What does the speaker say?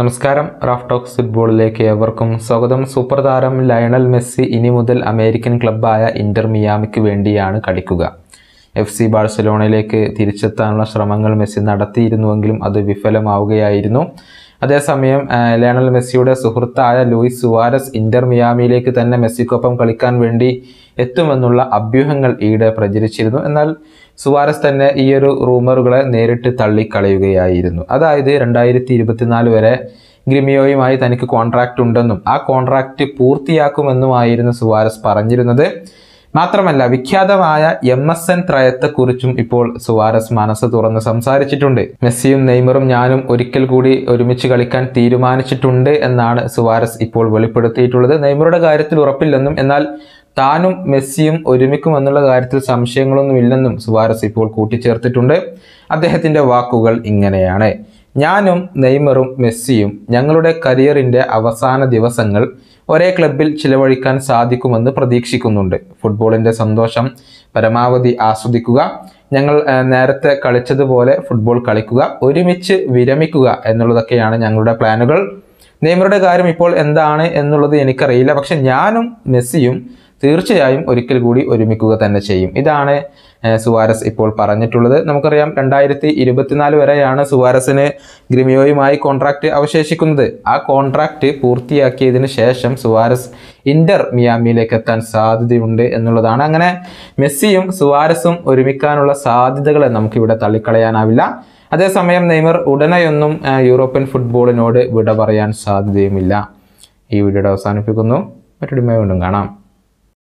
നമസ്കാരം Raf talks ഫുട്ബോളിലേക്ക് ഏവർക്കും സ്വാഗതം സൂപ്പർ താരം ലയണൽ മെസ്സി ഇനി മുതൽ അമേരിക്കൻ ക്ലബ്ബായ ഇന്റർ മിയാമിക്ക് വേണ്ടിയാണ് കളിക്കുക എഫ് സി ബാഴ്സലോണയിലേക്ക് തിരിച്ചെത്താനുള്ള ശ്രമങ്ങൾ മെസ്സി നടത്തിയിരുന്നുവെങ്കിലും അത് വിഫലമാവുകയായിരുന്നു അതേസമയം ലയണൽ മെസ്സിയുടെ സുഹൃത്തായ ലൂയിസ് സുവാരസ് ഇന്റർ മിയാമിയിലേക്ക് തന്നെ മെസ്സിക്കൊപ്പം കളിക്കാൻ വേണ്ടി എത്തുമെന്നുള്ള അഭ്യൂഹങ്ങൾ ഈയിടെ പ്രചരിച്ചിരുന്നു എന്നാൽ സുവാരസ് തന്നെ ഈയൊരു റൂമറുകളെ നേരിട്ട് തള്ളിക്കളയുകയായിരുന്നു അതായത് രണ്ടായിരത്തി ഇരുപത്തിനാല് വരെ ഗ്രിമിയോയുമായി തനിക്ക് കോൺട്രാക്റ്റ് ഉണ്ടെന്നും ആ കോൺട്രാക്റ്റ് പൂർത്തിയാക്കുമെന്നുമായിരുന്നു സുവാരസ് പറഞ്ഞിരുന്നത് മാത്രമല്ല വിഖ്യാതമായ എം എസ് എൻ ത്രയത്തെക്കുറിച്ചും ഇപ്പോൾ സുവാരസ് മനസ്സ് തുറന്ന് സംസാരിച്ചിട്ടുണ്ട് മെസ്സിയും നെയ്മറും ഞാനും ഒരിക്കൽ കൂടി ഒരുമിച്ച് കളിക്കാൻ തീരുമാനിച്ചിട്ടുണ്ട് എന്നാണ് സുവാരസ് ഇപ്പോൾ വെളിപ്പെടുത്തിയിട്ടുള്ളത് നെയ്മറുടെ കാര്യത്തിൽ ഉറപ്പില്ലെന്നും എന്നാൽ താനും മെസ്സിയും ഒരുമിക്കുമെന്നുള്ള കാര്യത്തിൽ സംശയങ്ങളൊന്നുമില്ലെന്നും സുവാരസ് ഇപ്പോൾ കൂട്ടിച്ചേർത്തിട്ടുണ്ട് അദ്ദേഹത്തിൻ്റെ വാക്കുകൾ ഇങ്ങനെയാണ് ഞാനും നെയ്മറും മെസ്സിയും ഞങ്ങളുടെ കരിയറിൻ്റെ അവസാന ദിവസങ്ങൾ ഒരേ ക്ലബിൽ ചിലവഴിക്കാൻ സാധിക്കുമെന്ന് പ്രതീക്ഷിക്കുന്നുണ്ട് ഫുട്ബോളിൻ്റെ സന്തോഷം പരമാവധി ആസ്വദിക്കുക ഞങ്ങൾ നേരത്തെ കളിച്ചതുപോലെ ഫുട്ബോൾ കളിക്കുക ഒരുമിച്ച് വിരമിക്കുക എന്നുള്ളതൊക്കെയാണ് ഞങ്ങളുടെ പ്ലാനുകൾ നെയ്മറുടെ കാര്യം ഇപ്പോൾ എന്താണ് എന്നുള്ളത് എനിക്കറിയില്ല പക്ഷെ ഞാനും മെസ്സിയും തീർച്ചയായും ഒരിക്കൽ കൂടി ഒരുമിക്കുക തന്നെ ചെയ്യും ഇതാണ് സുവാരസ് ഇപ്പോൾ പറഞ്ഞിട്ടുള്ളത് നമുക്കറിയാം രണ്ടായിരത്തി ഇരുപത്തിനാല് വരെയാണ് സുവാരസിന് ഗ്രിമിയോയുമായി കോൺട്രാക്റ്റ് അവശേഷിക്കുന്നത് ആ കോൺട്രാക്റ്റ് പൂർത്തിയാക്കിയതിന് ശേഷം സുവാരസ് ഇന്റർ മിയാമിയിലേക്ക് എത്താൻ സാധ്യതയുണ്ട് എന്നുള്ളതാണ് അങ്ങനെ മെസ്സിയും സുവാരസും ഒരുമിക്കാനുള്ള സാധ്യതകളെ നമുക്കിവിടെ തള്ളിക്കളയാനാവില്ല അതേസമയം നെയ്മർ ഉടനെയൊന്നും യൂറോപ്യൻ ഫുട്ബോളിനോട് വിട പറയാൻ സാധ്യതയുമില്ല ഈ വീഡിയോയുടെ അവസാനിപ്പിക്കുന്നു മറ്റൊരുമ വീണ്ടും കാണാം